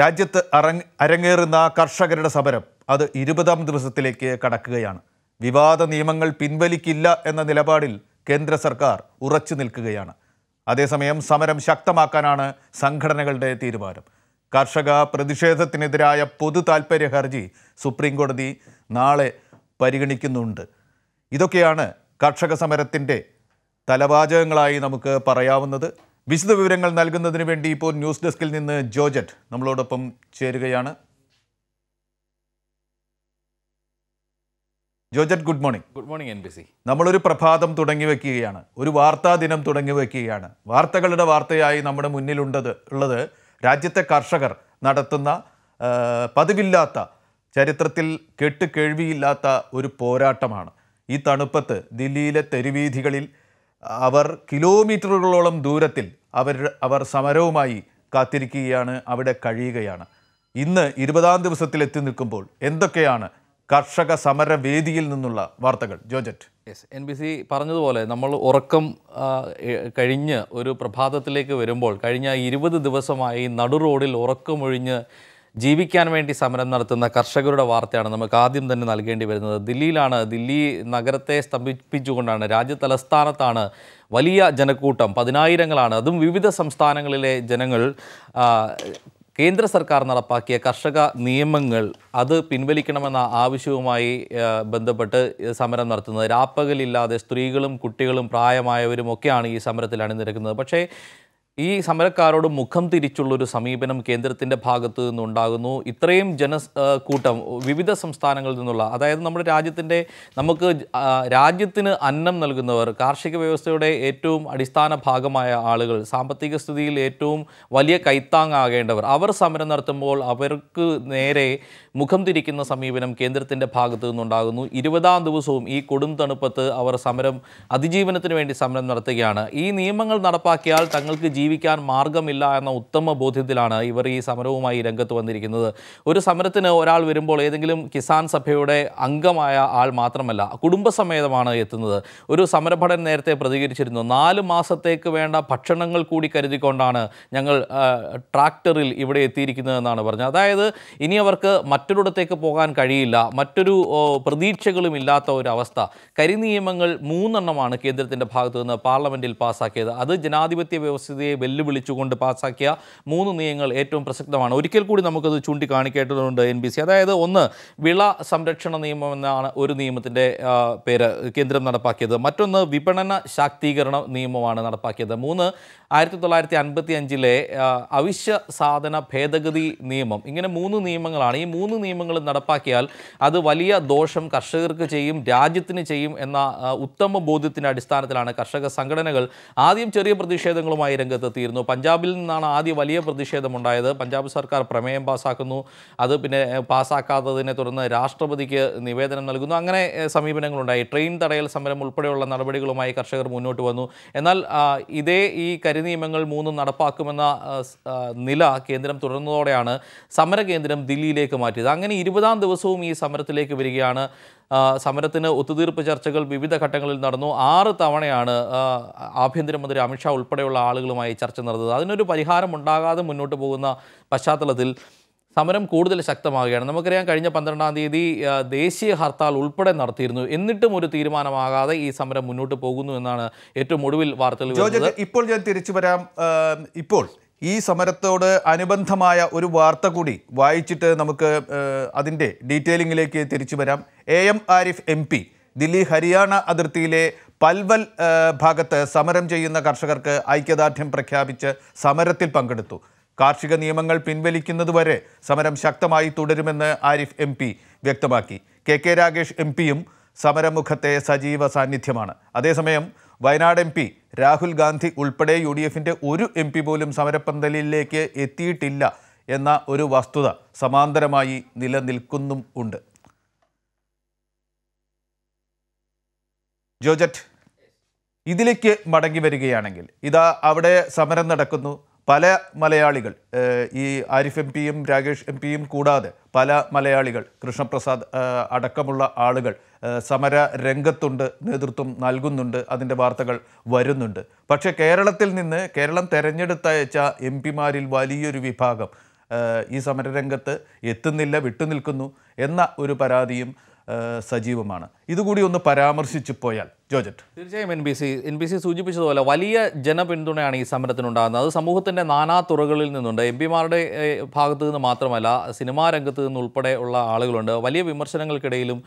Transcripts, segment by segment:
രാജ്യത്ത് അരങ് അരങ്ങേറുന്ന കർഷകരുടെ സമരം അത് ഇരുപതാം ദിവസത്തിലേക്ക് കടക്കുകയാണ് വിവാദ നിയമങ്ങൾ പിൻവലിക്കില്ല എന്ന നിലപാടിൽ കേന്ദ്ര സർക്കാർ ഉറച്ചു നിൽക്കുകയാണ് അതേസമയം സമരം ശക്തമാക്കാനാണ് സംഘടനകളുടെ തീരുമാനം കർഷക പ്രതിഷേധത്തിനെതിരായ പൊതു താൽപ്പര്യ ഹർജി സുപ്രീംകോടതി നാളെ പരിഗണിക്കുന്നുണ്ട് ഇതൊക്കെയാണ് കർഷക സമരത്തിൻ്റെ തലവാചകങ്ങളായി നമുക്ക് പറയാവുന്നത് വിശദ വിവരങ്ങൾ നൽകുന്നതിന് വേണ്ടി ഇപ്പോൾ ന്യൂസ് ഡെസ്കിൽ നിന്ന് ജോജറ്റ് നമ്മളോടൊപ്പം ചേരുകയാണ് Jojet good morning good morning N B C നമ്മളൊരു പ്രഭാതം തുടങ്ങി വയ്ക്കുകയാണ് ഒരു വാർത്താ ദിനം തുടങ്ങി വയ്ക്കുകയാണ് വാർത്തകളുടെ വാർത്തയായി നമ്മുടെ മുന്നിലുണ്ടത് ഉള്ളത് രാജ്യത്തെ കർഷകർ നടത്തുന്ന പതിവില്ലാത്ത ചരിത്രത്തിൽ കെട്ടുകേഴ്വിയില്ലാത്ത ഒരു പോരാട്ടമാണ് ഈ തണുപ്പത്ത് ദില്ലിയിലെ തെരുവീഥികളിൽ അവർ കിലോമീറ്ററുകളോളം ദൂരത്തിൽ അവർ അവർ സമരവുമായി കാത്തിരിക്കുകയാണ് അവിടെ കഴിയുകയാണ് ഇന്ന് ഇരുപതാം ദിവസത്തിൽ എത്തി നിൽക്കുമ്പോൾ എന്തൊക്കെയാണ് കർഷക സമരവേദിയിൽ നിന്നുള്ള വാർത്തകൾ Jojet yes N B C പറഞ്ഞതുപോലെ നമ്മൾ ഉറക്കം കഴിഞ്ഞ് ഒരു പ്രഭാതത്തിലേക്ക് വരുമ്പോൾ കഴിഞ്ഞ ഇരുപത് ദിവസമായി നടു റോഡിൽ ഉറക്കമൊഴിഞ്ഞ് ജീവിക്കാൻ വേണ്ടി സമരം നടത്തുന്ന കർഷകരുടെ വാർത്തയാണ് നമുക്ക് ആദ്യം തന്നെ നൽകേണ്ടി വരുന്നത് ദില്ലിയിലാണ് ദില്ലി നഗരത്തെ സ്തംഭിപ്പിച്ചുകൊണ്ടാണ് രാജ്യ തലസ്ഥാനത്താണ് വലിയ ജനക്കൂട്ടം പതിനായിരങ്ങളാണ് അതും വിവിധ സംസ്ഥാനങ്ങളിലെ ജനങ്ങൾ കേന്ദ്ര സർക്കാർ നടപ്പാക്കിയ കർഷക നിയമങ്ങൾ അത് പിൻവലിക്കണമെന്ന ആവശ്യവുമായി ബന്ധപ്പെട്ട് സമരം നടത്തുന്നത് രാപ്പകലില്ലാതെ സ്ത്രീകളും കുട്ടികളും പ്രായമായവരും ഒക്കെയാണ് ഈ സമരത്തിൽ അണിനിരക്കുന്നത് പക്ഷേ ഈ സമരക്കാരോട് മുഖം തിരിച്ചുള്ളൊരു സമീപനം കേന്ദ്രത്തിൻ്റെ ഭാഗത്തു നിന്നുണ്ടാകുന്നു ഇത്രയും ജന കൂട്ടം വിവിധ സംസ്ഥാനങ്ങളിൽ നിന്നുള്ള അതായത് നമ്മുടെ രാജ്യത്തിൻ്റെ നമുക്ക് രാജ്യത്തിന് അന്നം നൽകുന്നവർ കാർഷിക വ്യവസ്ഥയുടെ ഏറ്റവും അടിസ്ഥാന ഭാഗമായ ആളുകൾ സാമ്പത്തിക സ്ഥിതിയിൽ ഏറ്റവും വലിയ കൈത്താങ്ങാകേണ്ടവർ അവർ സമരം നടത്തുമ്പോൾ അവർക്ക് നേരെ മുഖം തിരിക്കുന്ന സമീപനം കേന്ദ്രത്തിൻ്റെ ഭാഗത്തു നിന്നുണ്ടാകുന്നു ഇരുപതാം ദിവസവും ഈ കൊടും തണുപ്പത്ത് അവർ സമരം അതിജീവനത്തിന് വേണ്ടി സമരം നടത്തുകയാണ് ഈ നിയമങ്ങൾ നടപ്പാക്കിയാൽ തങ്ങൾക്ക് ജീവിക്കാൻ മാർഗമില്ല എന്ന ഉത്തമ ബോധ്യത്തിലാണ് ഇവർ ഈ സമരവുമായി രംഗത്ത് വന്നിരിക്കുന്നത് ഒരു സമരത്തിന് ഒരാൾ വരുമ്പോൾ ഏതെങ്കിലും കിസാൻ സഭയുടെ അംഗമായ ആൾ മാത്രമല്ല കുടുംബസമേതമാണ് എത്തുന്നത് ഒരു സമരഭടൻ നേരത്തെ പ്രതികരിച്ചിരുന്നു നാല് മാസത്തേക്ക് വേണ്ട ഭക്ഷണങ്ങൾ കൂടി കരുതിക്കൊണ്ടാണ് ഞങ്ങൾ ട്രാക്ടറിൽ ഇവിടെ എത്തിയിരിക്കുന്നതെന്നാണ് പറഞ്ഞത് അതായത് ഇനി അവർക്ക് മറ്റൊരിടത്തേക്ക് പോകാൻ കഴിയില്ല മറ്റൊരു പ്രതീക്ഷകളും ഇല്ലാത്ത ഒരു അവസ്ഥ കരിനിയമങ്ങൾ മൂന്നെണ്ണമാണ് കേന്ദ്രത്തിൻ്റെ ഭാഗത്തുനിന്ന് പാർലമെൻറ്റിൽ പാസ്സാക്കിയത് അത് ജനാധിപത്യ വ്യവസ്ഥിതിയെ വെല്ലുവിളിച്ചുകൊണ്ട് പാസാക്കിയ മൂന്ന് നിയമങ്ങൾ ഏറ്റവും പ്രസക്തമാണ് ഒരിക്കൽ കൂടി നമുക്കത് ചൂണ്ടിക്കാണിക്കേണ്ടതുണ്ട് എൻ ബി സി അതായത് ഒന്ന് വിള സംരക്ഷണ നിയമം എന്നാണ് ഒരു നിയമത്തിൻ്റെ പേര് കേന്ദ്രം നടപ്പാക്കിയത് മറ്റൊന്ന് വിപണന ശാക്തീകരണ നിയമമാണ് നടപ്പാക്കിയത് മൂന്ന് ആയിരത്തി തൊള്ളായിരത്തി അൻപത്തി അഞ്ചിലെ അവശ്യ സാധന ഭേദഗതി നിയമം ഇങ്ങനെ മൂന്ന് നിയമങ്ങളാണ് ഈ മൂന്ന് നിയമങ്ങൾ നടപ്പാക്കിയാൽ അത് വലിയ ദോഷം കർഷകർക്ക് ചെയ്യും രാജ്യത്തിന് ചെയ്യും എന്ന ഉത്തമ ബോധ്യത്തിൻ്റെ അടിസ്ഥാനത്തിലാണ് കർഷക സംഘടനകൾ ആദ്യം ചെറിയ പ്രതിഷേധങ്ങളുമായി രംഗത്ത് രംഗത്തെത്തിയിരുന്നു പഞ്ചാബിൽ നിന്നാണ് ആദ്യ വലിയ പ്രതിഷേധമുണ്ടായത് പഞ്ചാബ് സർക്കാർ പ്രമേയം പാസ്സാക്കുന്നു അത് പിന്നെ പാസ്സാക്കാത്തതിനെ തുടർന്ന് രാഷ്ട്രപതിക്ക് നിവേദനം നൽകുന്നു അങ്ങനെ സമീപനങ്ങളുണ്ടായി ട്രെയിൻ തടയൽ സമരം ഉൾപ്പെടെയുള്ള നടപടികളുമായി കർഷകർ മുന്നോട്ട് വന്നു എന്നാൽ ഇതേ ഈ കരിനിയമങ്ങൾ മൂന്നും നടപ്പാക്കുമെന്ന നില കേന്ദ്രം തുടർന്നതോടെയാണ് സമരകേന്ദ്രം ദില്ലിയിലേക്ക് മാറ്റിയത് അങ്ങനെ ഇരുപതാം ദിവസവും ഈ സമരത്തിലേക്ക് വരികയാണ് സമരത്തിന് ഒത്തുതീർപ്പ് ചർച്ചകൾ വിവിധ ഘട്ടങ്ങളിൽ നടന്നു ആറ് തവണയാണ് ആഭ്യന്തരമന്ത്രി അമിത്ഷാ ഉൾപ്പെടെയുള്ള ആളുകളുമായി ചർച്ച നടന്നത് അതിനൊരു പരിഹാരം ഉണ്ടാകാതെ മുന്നോട്ട് പോകുന്ന പശ്ചാത്തലത്തിൽ സമരം കൂടുതൽ ശക്തമാകുകയാണ് നമുക്കറിയാം കഴിഞ്ഞ പന്ത്രണ്ടാം തീയതി ദേശീയ ഹർത്താൽ ഉൾപ്പെടെ നടത്തിയിരുന്നു എന്നിട്ടും ഒരു തീരുമാനമാകാതെ ഈ സമരം മുന്നോട്ട് പോകുന്നു എന്നാണ് ഏറ്റവും ഒടുവിൽ വാർത്തകൾ ഇപ്പോൾ ഞാൻ തിരിച്ചു വരാം ഇപ്പോൾ ഈ സമരത്തോട് അനുബന്ധമായ ഒരു വാർത്ത കൂടി വായിച്ചിട്ട് നമുക്ക് അതിൻ്റെ ഡീറ്റെയിലിങ്ങിലേക്ക് തിരിച്ചു വരാം A M Arif M P Delhi Haryana അതിർത്തിയിലെ പൽവൽ ഭാഗത്ത് സമരം ചെയ്യുന്ന കർഷകർക്ക് ഐക്യദാർഢ്യം പ്രഖ്യാപിച്ച് സമരത്തിൽ പങ്കെടുത്തു കാർഷിക നിയമങ്ങൾ പിൻവലിക്കുന്നതുവരെ സമരം ശക്തമായി തുടരുമെന്ന് ആരിഫ് എം വ്യക്തമാക്കി കെ കെ രാഗേഷ് എം പിയും സമരമുഖത്തെ സജീവ സാന്നിധ്യമാണ് അതേസമയം വയനാട് എം പി രാഹുൽ ഗാന്ധി ഉൾപ്പെടെ യു ഡി എഫിൻ്റെ ഒരു എം പി പോലും സമരപ്പന്തലിലേക്ക് എത്തിയിട്ടില്ല എന്ന ഒരു വസ്തുത സമാന്തരമായി നിലനിൽക്കുന്നും ഉണ്ട് ജോജറ്റ് ഇതിലേക്ക് മടങ്ങി വരികയാണെങ്കിൽ ഇതാ അവിടെ സമരം നടക്കുന്നു പല മലയാളികൾ ഈ ആരിഫ് എം പിയും രാകേഷ് എം പിയും കൂടാതെ പല മലയാളികൾ കൃഷ്ണപ്രസാദ് അടക്കമുള്ള ആളുകൾ സമര രംഗത്തുണ്ട് നേതൃത്വം നൽകുന്നുണ്ട് അതിൻ്റെ വാർത്തകൾ വരുന്നുണ്ട് പക്ഷേ കേരളത്തിൽ നിന്ന് കേരളം തെരഞ്ഞെടുത്തയച്ച എം പിമാരിൽ വലിയൊരു വിഭാഗം ഈ സമരരംഗത്ത് എത്തുന്നില്ല വിട്ടുനിൽക്കുന്നു എന്ന ഒരു പരാതിയും സജീവമാണ് ഇതുകൂടി ഒന്ന് പരാമർശിച്ചു പോയാൽ ജോജറ്റ് തീർച്ചയായും N B C N B C സൂചിപ്പിച്ചതുപോലെ വലിയ ജനപിന്തുണയാണ് ഈ സമരത്തിനുണ്ടാകുന്നത് അത് സമൂഹത്തിൻ്റെ നാനാ തുറകളിൽ നിന്നുണ്ട് എം പിമാരുടെ ഭാഗത്തു നിന്ന് മാത്രമല്ല സിനിമാ രംഗത്ത് നിന്നുൾപ്പെടെ ഉള്ള ആളുകളുണ്ട് വലിയ വിമർശനങ്ങൾക്കിടയിലും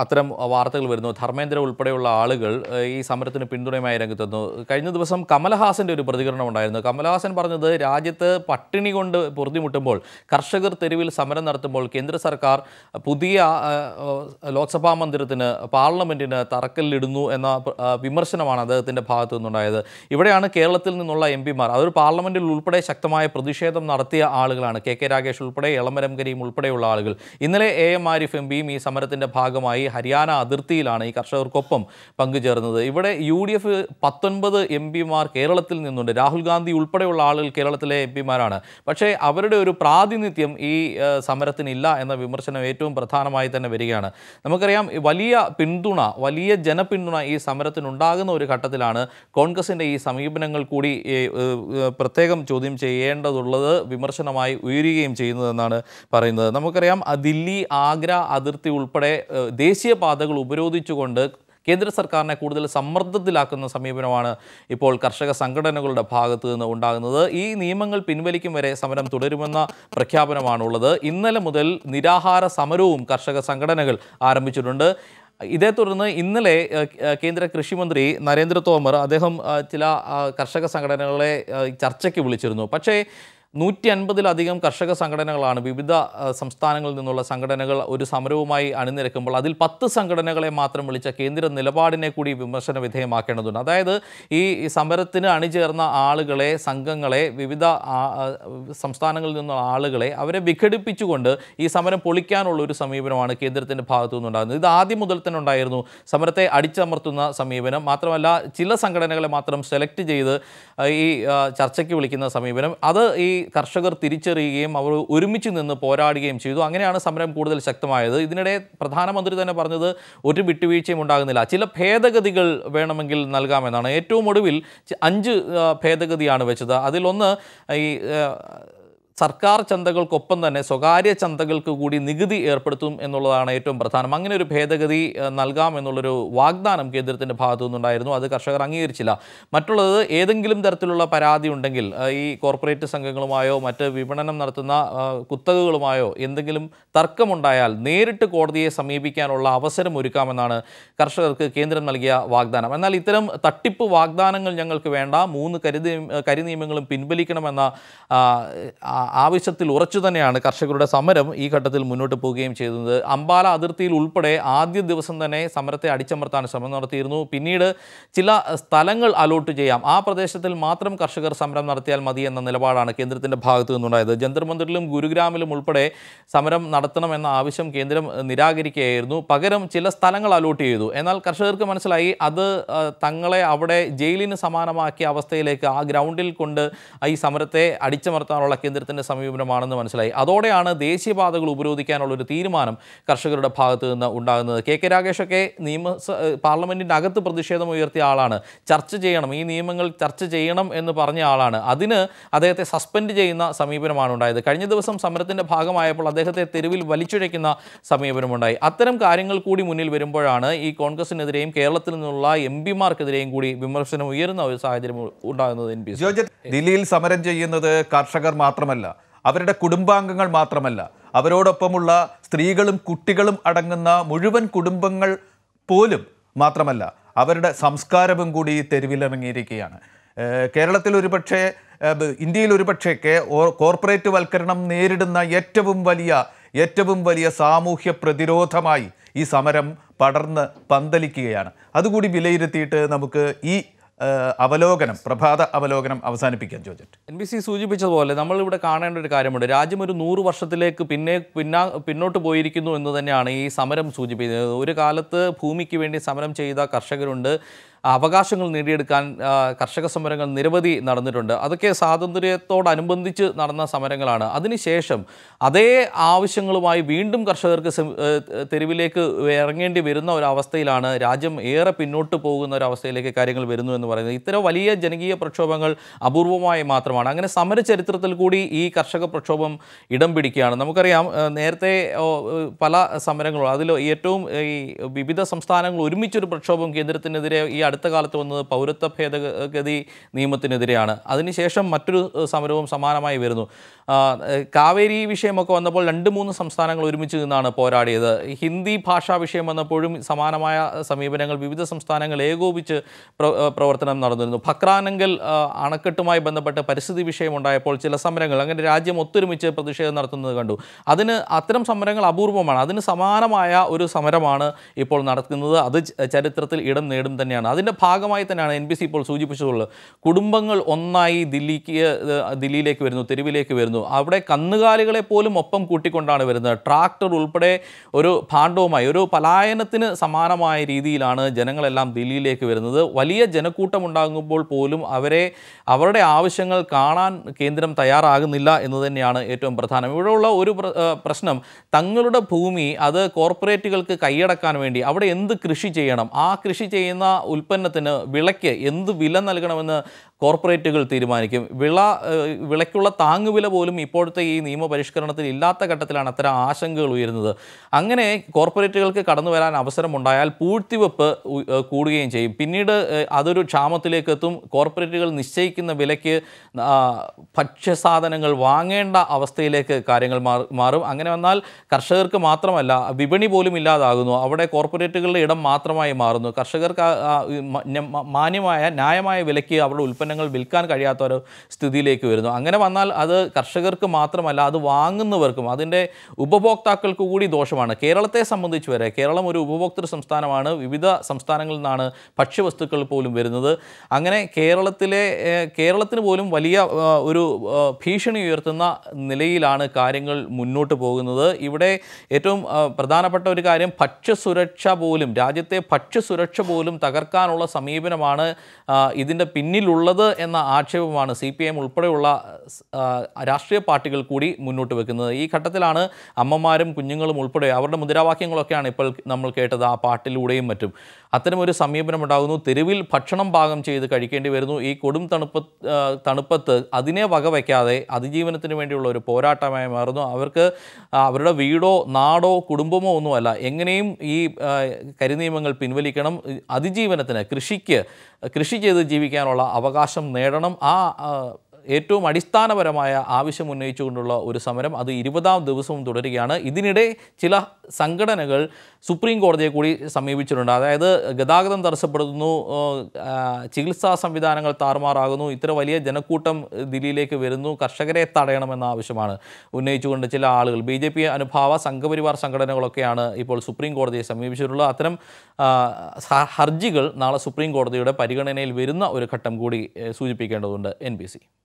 അത്തരം വാർത്തകൾ വരുന്നു ധർമ്മേന്ദ്ര ഉൾപ്പെടെയുള്ള ആളുകൾ ഈ സമരത്തിന് പിന്തുണയുമായി രംഗത്തെന്നു കഴിഞ്ഞ ദിവസം കമൽഹാസൻ്റെ ഒരു പ്രതികരണം ഉണ്ടായിരുന്നു കമൽഹാസൻ പറഞ്ഞത് രാജ്യത്ത് പട്ടിണി കൊണ്ട് പൊറുതിമുട്ടുമ്പോൾ കർഷകർ തെരുവിൽ സമരം നടത്തുമ്പോൾ കേന്ദ്ര സർക്കാർ പുതിയ ലോക്സഭാ മന്ദിരത്തിന് പാർലമെൻറ്റിന് തറക്കല്ലിടുന്നു പോകുന്നു എന്ന വിമർശനമാണ് അദ്ദേഹത്തിൻ്റെ ഭാഗത്തു നിന്നുണ്ടായത് ഇവിടെയാണ് കേരളത്തിൽ നിന്നുള്ള എം പിമാർ അതൊരു പാർലമെൻറ്റിൽ ഉൾപ്പെടെ ശക്തമായ പ്രതിഷേധം നടത്തിയ ആളുകളാണ് കെ കെ രാഗേഷ് ഉൾപ്പെടെ എളമരം കരീം ഉൾപ്പെടെയുള്ള ആളുകൾ ഇന്നലെ എ എം ആരിഫ് എം പിയും ഈ സമരത്തിൻ്റെ ഭാഗമായി ഹരിയാന അതിർത്തിയിലാണ് ഈ കർഷകർക്കൊപ്പം പങ്കുചേർന്നത് ഇവിടെ യു ഡി എഫ് പത്തൊൻപത് എം പിമാർ കേരളത്തിൽ നിന്നുണ്ട് രാഹുൽ ഗാന്ധി ഉൾപ്പെടെയുള്ള ആളുകൾ കേരളത്തിലെ എം പിമാരാണ് പക്ഷേ അവരുടെ ഒരു പ്രാതിനിധ്യം ഈ സമരത്തിനില്ല എന്ന വിമർശനം ഏറ്റവും പ്രധാനമായി തന്നെ വരികയാണ് നമുക്കറിയാം വലിയ പിന്തുണ വലിയ ജനപിന്തുണ പിന്തുണ ഈ സമരത്തിനുണ്ടാകുന്ന ഒരു ഘട്ടത്തിലാണ് കോൺഗ്രസിൻ്റെ ഈ സമീപനങ്ങൾ കൂടി പ്രത്യേകം ചോദ്യം ചെയ്യേണ്ടതുള്ളത് വിമർശനമായി ഉയരുകയും ചെയ്യുന്നതെന്നാണ് പറയുന്നത് നമുക്കറിയാം ദില്ലി ആഗ്ര അതിർത്തി ഉൾപ്പെടെ ദേശീയപാതകൾ ഉപരോധിച്ചുകൊണ്ട് കേന്ദ്ര സർക്കാരിനെ കൂടുതൽ സമ്മർദ്ദത്തിലാക്കുന്ന സമീപനമാണ് ഇപ്പോൾ കർഷക സംഘടനകളുടെ ഭാഗത്ത് നിന്ന് ഉണ്ടാകുന്നത് ഈ നിയമങ്ങൾ പിൻവലിക്കും വരെ സമരം തുടരുമെന്ന പ്രഖ്യാപനമാണുള്ളത് ഇന്നലെ മുതൽ നിരാഹാര സമരവും കർഷക സംഘടനകൾ ആരംഭിച്ചിട്ടുണ്ട് ഇതേ തുടർന്ന് ഇന്നലെ കേന്ദ്ര കൃഷിമന്ത്രി നരേന്ദ്ര തോമർ അദ്ദേഹം ചില കർഷക സംഘടനകളെ ചർച്ചയ്ക്ക് വിളിച്ചിരുന്നു പക്ഷേ നൂറ്റി അൻപതിലധികം കർഷക സംഘടനകളാണ് വിവിധ സംസ്ഥാനങ്ങളിൽ നിന്നുള്ള സംഘടനകൾ ഒരു സമരവുമായി അണിനിരക്കുമ്പോൾ അതിൽ പത്ത് സംഘടനകളെ മാത്രം വിളിച്ച കേന്ദ്ര നിലപാടിനെ കൂടി വിമർശന വിധേയമാക്കേണ്ടതുണ്ട് അതായത് ഈ സമരത്തിന് അണിചേർന്ന ആളുകളെ സംഘങ്ങളെ വിവിധ സംസ്ഥാനങ്ങളിൽ നിന്നുള്ള ആളുകളെ അവരെ വിഘടിപ്പിച്ചുകൊണ്ട് ഈ സമരം പൊളിക്കാനുള്ള ഒരു സമീപനമാണ് കേന്ദ്രത്തിൻ്റെ ഭാഗത്തു നിന്നുണ്ടായിരുന്നത് ഇത് ആദ്യം മുതൽ തന്നെ ഉണ്ടായിരുന്നു സമരത്തെ അടിച്ചമർത്തുന്ന സമീപനം മാത്രമല്ല ചില സംഘടനകളെ മാത്രം സെലക്ട് ചെയ്ത് ഈ ചർച്ചയ്ക്ക് വിളിക്കുന്ന സമീപനം അത് ഈ കർഷകർ തിരിച്ചറിയുകയും അവർ ഒരുമിച്ച് നിന്ന് പോരാടുകയും ചെയ്തു അങ്ങനെയാണ് സമരം കൂടുതൽ ശക്തമായത് ഇതിനിടെ പ്രധാനമന്ത്രി തന്നെ പറഞ്ഞത് ഒരു വിട്ടുവീഴ്ചയും ഉണ്ടാകുന്നില്ല ചില ഭേദഗതികൾ വേണമെങ്കിൽ നൽകാമെന്നാണ് ഏറ്റവും ഒടുവിൽ അഞ്ച് ഭേദഗതിയാണ് വെച്ചത് അതിലൊന്ന് ഈ സർക്കാർ ചന്തകൾക്കൊപ്പം തന്നെ സ്വകാര്യ ചന്തകൾക്ക് കൂടി നികുതി ഏർപ്പെടുത്തും എന്നുള്ളതാണ് ഏറ്റവും പ്രധാനം അങ്ങനെ ഒരു ഭേദഗതി നൽകാം എന്നുള്ളൊരു വാഗ്ദാനം കേന്ദ്രത്തിൻ്റെ ഭാഗത്തു നിന്നുണ്ടായിരുന്നു അത് കർഷകർ അംഗീകരിച്ചില്ല മറ്റുള്ളത് ഏതെങ്കിലും തരത്തിലുള്ള പരാതി ഉണ്ടെങ്കിൽ ഈ കോർപ്പറേറ്റ് സംഘങ്ങളുമായോ മറ്റ് വിപണനം നടത്തുന്ന കുത്തകകളുമായോ എന്തെങ്കിലും തർക്കമുണ്ടായാൽ നേരിട്ട് കോടതിയെ സമീപിക്കാനുള്ള അവസരം ഒരുക്കാമെന്നാണ് കർഷകർക്ക് കേന്ദ്രം നൽകിയ വാഗ്ദാനം എന്നാൽ ഇത്തരം തട്ടിപ്പ് വാഗ്ദാനങ്ങൾ ഞങ്ങൾക്ക് വേണ്ട മൂന്ന് കരുതി കരിനിയമങ്ങളും പിൻവലിക്കണമെന്ന ആവശ്യത്തിൽ ഉറച്ചു തന്നെയാണ് കർഷകരുടെ സമരം ഈ ഘട്ടത്തിൽ മുന്നോട്ട് പോവുകയും ചെയ്തത് അംബാല അതിർത്തിയിൽ ഉൾപ്പെടെ ആദ്യ ദിവസം തന്നെ സമരത്തെ അടിച്ചമർത്താൻ ശ്രമം നടത്തിയിരുന്നു പിന്നീട് ചില സ്ഥലങ്ങൾ അലോട്ട് ചെയ്യാം ആ പ്രദേശത്തിൽ മാത്രം കർഷകർ സമരം നടത്തിയാൽ മതി എന്ന നിലപാടാണ് കേന്ദ്രത്തിൻ്റെ ഭാഗത്തു നിന്നുണ്ടായത് ജന്തർ ഗുരുഗ്രാമിലും ഉൾപ്പെടെ സമരം നടത്തണമെന്ന ആവശ്യം കേന്ദ്രം നിരാകരിക്കുകയായിരുന്നു പകരം ചില സ്ഥലങ്ങൾ അലോട്ട് ചെയ്തു എന്നാൽ കർഷകർക്ക് മനസ്സിലായി അത് തങ്ങളെ അവിടെ ജയിലിന് സമാനമാക്കിയ അവസ്ഥയിലേക്ക് ആ ഗ്രൗണ്ടിൽ കൊണ്ട് ഈ സമരത്തെ അടിച്ചമർത്താനുള്ള കേന്ദ്രത്തിൻ്റെ തന്നെ സമീപനമാണെന്ന് മനസ്സിലായി അതോടെയാണ് ദേശീയപാതകൾ ഉപരോധിക്കാനുള്ളൊരു തീരുമാനം കർഷകരുടെ ഭാഗത്ത് നിന്ന് ഉണ്ടാകുന്നത് കെ കെ രാകേഷൊക്കെ നിയമ പാർലമെൻറ്റിൻ്റെ അകത്ത് പ്രതിഷേധം ഉയർത്തിയ ആളാണ് ചർച്ച ചെയ്യണം ഈ നിയമങ്ങൾ ചർച്ച ചെയ്യണം എന്ന് പറഞ്ഞ ആളാണ് അതിന് അദ്ദേഹത്തെ സസ്പെൻഡ് ചെയ്യുന്ന സമീപനമാണ് ഉണ്ടായത് കഴിഞ്ഞ ദിവസം സമരത്തിൻ്റെ ഭാഗമായപ്പോൾ അദ്ദേഹത്തെ തെരുവിൽ വലിച്ചുഴയ്ക്കുന്ന സമീപനമുണ്ടായി അത്തരം കാര്യങ്ങൾ കൂടി മുന്നിൽ വരുമ്പോഴാണ് ഈ കോൺഗ്രസിനെതിരെയും കേരളത്തിൽ നിന്നുള്ള എം പിമാർക്കെതിരെയും കൂടി വിമർശനം ഉയരുന്ന ഒരു സാഹചര്യം ഉണ്ടാകുന്നത് ദില്ലിയിൽ സമരം ചെയ്യുന്നത് കർഷകർ മാത്രമല്ല അവരുടെ കുടുംബാംഗങ്ങൾ മാത്രമല്ല അവരോടൊപ്പമുള്ള സ്ത്രീകളും കുട്ടികളും അടങ്ങുന്ന മുഴുവൻ കുടുംബങ്ങൾ പോലും മാത്രമല്ല അവരുടെ സംസ്കാരവും കൂടി തെരുവിലിറങ്ങിയിരിക്കുകയാണ് കേരളത്തിൽ ഒരുപക്ഷേ ഇന്ത്യയിൽ ഒരുപക്ഷേ കോർപ്പറേറ്റ് വൽക്കരണം നേരിടുന്ന ഏറ്റവും വലിയ ഏറ്റവും വലിയ സാമൂഹ്യ പ്രതിരോധമായി ഈ സമരം പടർന്ന് പന്തലിക്കുകയാണ് അതുകൂടി വിലയിരുത്തിയിട്ട് നമുക്ക് ഈ അവലോകനം പ്രഭാത അവലോകനം അവസാനിപ്പിക്കാൻ ജോജറ്റ് എൻ ബി സി സൂചിപ്പിച്ചതുപോലെ നമ്മളിവിടെ കാണേണ്ട ഒരു കാര്യമുണ്ട് രാജ്യം ഒരു നൂറ് വർഷത്തിലേക്ക് പിന്നെ പിന്നാ പിന്നോട്ട് പോയിരിക്കുന്നു എന്ന് തന്നെയാണ് ഈ സമരം സൂചിപ്പിക്കുന്നത് ഒരു കാലത്ത് ഭൂമിക്ക് വേണ്ടി സമരം ചെയ്ത കർഷകരുണ്ട് അവകാശങ്ങൾ നേടിയെടുക്കാൻ കർഷക സമരങ്ങൾ നിരവധി നടന്നിട്ടുണ്ട് അതൊക്കെ സ്വാതന്ത്ര്യത്തോടനുബന്ധിച്ച് നടന്ന സമരങ്ങളാണ് അതിനുശേഷം അതേ ആവശ്യങ്ങളുമായി വീണ്ടും കർഷകർക്ക് തെരുവിലേക്ക് ഇറങ്ങേണ്ടി വരുന്ന ഒരവസ്ഥയിലാണ് രാജ്യം ഏറെ പിന്നോട്ട് പോകുന്ന ഒരവസ്ഥയിലേക്ക് കാര്യങ്ങൾ വരുന്നു എന്ന് പറയുന്നത് ഇത്തരം വലിയ ജനകീയ പ്രക്ഷോഭങ്ങൾ അപൂർവമായി മാത്രമാണ് അങ്ങനെ സമരചരിത്രത്തിൽ കൂടി ഈ കർഷക പ്രക്ഷോഭം ഇടം പിടിക്കുകയാണ് നമുക്കറിയാം നേരത്തെ പല സമരങ്ങളും അതിൽ ഏറ്റവും ഈ വിവിധ സംസ്ഥാനങ്ങൾ ഒരുമിച്ചൊരു പ്രക്ഷോഭം കേന്ദ്രത്തിനെതിരെ ഈ അടുത്ത കാലത്ത് വന്നത് പൗരത്വ ഭേദഗതി നിയമത്തിനെതിരെയാണ് അതിനുശേഷം മറ്റൊരു സമരവും സമാനമായി വരുന്നു കാവേരി വിഷയമൊക്കെ വന്നപ്പോൾ രണ്ട് മൂന്ന് സംസ്ഥാനങ്ങൾ ഒരുമിച്ച് നിന്നാണ് പോരാടിയത് ഹിന്ദി ഭാഷാ വിഷയം വന്നപ്പോഴും സമാനമായ സമീപനങ്ങൾ വിവിധ സംസ്ഥാനങ്ങൾ ഏകോപിച്ച് പ്രവർത്തനം നടന്നിരുന്നു ഭക്രാനെങ്കിൽ അണക്കെട്ടുമായി ബന്ധപ്പെട്ട് പരിസ്ഥിതി വിഷയമുണ്ടായപ്പോൾ ചില സമരങ്ങൾ അങ്ങനെ രാജ്യം ഒത്തൊരുമിച്ച് പ്രതിഷേധം നടത്തുന്നത് കണ്ടു അതിന് അത്തരം സമരങ്ങൾ അപൂർവമാണ് അതിന് സമാനമായ ഒരു സമരമാണ് ഇപ്പോൾ നടക്കുന്നത് അത് ചരിത്രത്തിൽ ഇടം നേടും തന്നെയാണ് അതിൻ്റെ ഭാഗമായി തന്നെയാണ് എൻ ബി സി ഇപ്പോൾ സൂചിപ്പിച്ചിട്ടുള്ളത് കുടുംബങ്ങൾ ഒന്നായി ദില്ലിക്ക് ദില്ലിയിലേക്ക് വരുന്നു തെരുവിലേക്ക് വരുന്നു അവിടെ കന്നുകാലികളെ പോലും ഒപ്പം കൂട്ടിക്കൊണ്ടാണ് വരുന്നത് ട്രാക്ടർ ഉൾപ്പെടെ ഒരു ഭാണ്ഡവുമായി ഒരു പലായനത്തിന് സമാനമായ രീതിയിലാണ് ജനങ്ങളെല്ലാം ദില്ലിയിലേക്ക് വരുന്നത് വലിയ ജനക്കൂട്ടം ഉണ്ടാകുമ്പോൾ പോലും അവരെ അവരുടെ ആവശ്യങ്ങൾ കാണാൻ കേന്ദ്രം തയ്യാറാകുന്നില്ല എന്ന് തന്നെയാണ് ഏറ്റവും പ്രധാനം ഇവിടെയുള്ള ഒരു പ്രശ്നം തങ്ങളുടെ ഭൂമി അത് കോർപ്പറേറ്റുകൾക്ക് കൈയടക്കാൻ വേണ്ടി അവിടെ എന്ത് കൃഷി ചെയ്യണം ആ കൃഷി ചെയ്യുന്ന ഉൽ ഉൽപ്പന്നത്തിന് വിളയ്ക്ക് എന്ത് വില നൽകണമെന്ന് കോർപ്പറേറ്റുകൾ തീരുമാനിക്കും വിള വിളയ്ക്കുള്ള താങ്ങുവില പോലും ഇപ്പോഴത്തെ ഈ നിയമപരിഷ്കരണത്തിൽ ഇല്ലാത്ത ഘട്ടത്തിലാണ് അത്തരം ആശങ്കകൾ ഉയരുന്നത് അങ്ങനെ കോർപ്പറേറ്റുകൾക്ക് കടന്നു വരാൻ അവസരമുണ്ടായാൽ പൂഴ്ത്തിവെപ്പ് കൂടുകയും ചെയ്യും പിന്നീട് അതൊരു ക്ഷാമത്തിലേക്ക് എത്തും കോർപ്പറേറ്റുകൾ നിശ്ചയിക്കുന്ന വിലയ്ക്ക് ഭക്ഷ്യസാധനങ്ങൾ വാങ്ങേണ്ട അവസ്ഥയിലേക്ക് കാര്യങ്ങൾ മാറും അങ്ങനെ വന്നാൽ കർഷകർക്ക് മാത്രമല്ല വിപണി പോലും ഇല്ലാതാകുന്നു അവിടെ കോർപ്പറേറ്റുകളുടെ ഇടം മാത്രമായി മാറുന്നു കർഷകർക്ക് മാന്യമായ ന്യായമായ വിലയ്ക്ക് അവരുടെ ഉൽപ്പന്നം ഉൽപ്പന്നങ്ങൾ വിൽക്കാൻ കഴിയാത്ത ഒരു സ്ഥിതിയിലേക്ക് വരുന്നു അങ്ങനെ വന്നാൽ അത് കർഷകർക്ക് മാത്രമല്ല അത് വാങ്ങുന്നവർക്കും അതിൻ്റെ ഉപഭോക്താക്കൾക്ക് കൂടി ദോഷമാണ് കേരളത്തെ സംബന്ധിച്ച് വരെ കേരളം ഒരു ഉപഭോക്തൃ സംസ്ഥാനമാണ് വിവിധ സംസ്ഥാനങ്ങളിൽ നിന്നാണ് ഭക്ഷ്യവസ്തുക്കൾ പോലും വരുന്നത് അങ്ങനെ കേരളത്തിലെ കേരളത്തിന് പോലും വലിയ ഒരു ഭീഷണി ഉയർത്തുന്ന നിലയിലാണ് കാര്യങ്ങൾ മുന്നോട്ട് പോകുന്നത് ഇവിടെ ഏറ്റവും പ്രധാനപ്പെട്ട ഒരു കാര്യം ഭക്ഷ്യസുരക്ഷ പോലും രാജ്യത്തെ ഭക്ഷ്യസുരക്ഷ പോലും തകർക്കാനുള്ള സമീപനമാണ് ഇതിൻ്റെ പിന്നിലുള്ളത് വന്നത് എന്ന ആക്ഷേപമാണ് സി പി എം ഉൾപ്പെടെയുള്ള രാഷ്ട്രീയ പാർട്ടികൾ കൂടി മുന്നോട്ട് വെക്കുന്നത് ഈ ഘട്ടത്തിലാണ് അമ്മമാരും കുഞ്ഞുങ്ങളും ഉൾപ്പെടെ അവരുടെ മുദ്രാവാക്യങ്ങളൊക്കെയാണ് ഇപ്പോൾ നമ്മൾ കേട്ടത് ആ പാട്ടിലൂടെയും മറ്റും അത്തരമൊരു സമീപനം ഉണ്ടാകുന്നു തെരുവിൽ ഭക്ഷണം പാകം ചെയ്ത് കഴിക്കേണ്ടി വരുന്നു ഈ കൊടും തണുപ്പ് തണുപ്പത്ത് അതിനെ വകവയ്ക്കാതെ അതിജീവനത്തിന് വേണ്ടിയുള്ള ഒരു പോരാട്ടമായി മാറുന്നു അവർക്ക് അവരുടെ വീടോ നാടോ കുടുംബമോ ഒന്നുമല്ല എങ്ങനെയും ഈ കരിനിയമങ്ങൾ പിൻവലിക്കണം അതിജീവനത്തിന് കൃഷിക്ക് കൃഷി ചെയ്ത് ജീവിക്കാനുള്ള അവകാശം നേടണം ആ ഏറ്റവും അടിസ്ഥാനപരമായ ആവശ്യം ഉന്നയിച്ചുകൊണ്ടുള്ള ഒരു സമരം അത് ഇരുപതാം ദിവസവും തുടരുകയാണ് ഇതിനിടെ ചില സംഘടനകൾ സുപ്രീം കോടതിയെ കൂടി സമീപിച്ചിട്ടുണ്ട് അതായത് ഗതാഗതം തടസ്സപ്പെടുന്നു ചികിത്സാ സംവിധാനങ്ങൾ താറുമാറാകുന്നു ഇത്ര വലിയ ജനക്കൂട്ടം ദില്ലിയിലേക്ക് വരുന്നു കർഷകരെ തടയണമെന്ന ആവശ്യമാണ് ഉന്നയിച്ചുകൊണ്ട് ചില ആളുകൾ ബി ജെ പി അനുഭാവ സംഘപരിവാർ സംഘടനകളൊക്കെയാണ് ഇപ്പോൾ സുപ്രീം കോടതിയെ സമീപിച്ചിട്ടുള്ളത് അത്തരം ഹർജികൾ നാളെ സുപ്രീം കോടതിയുടെ പരിഗണനയിൽ വരുന്ന ഒരു ഘട്ടം കൂടി സൂചിപ്പിക്കേണ്ടതുണ്ട് എൻ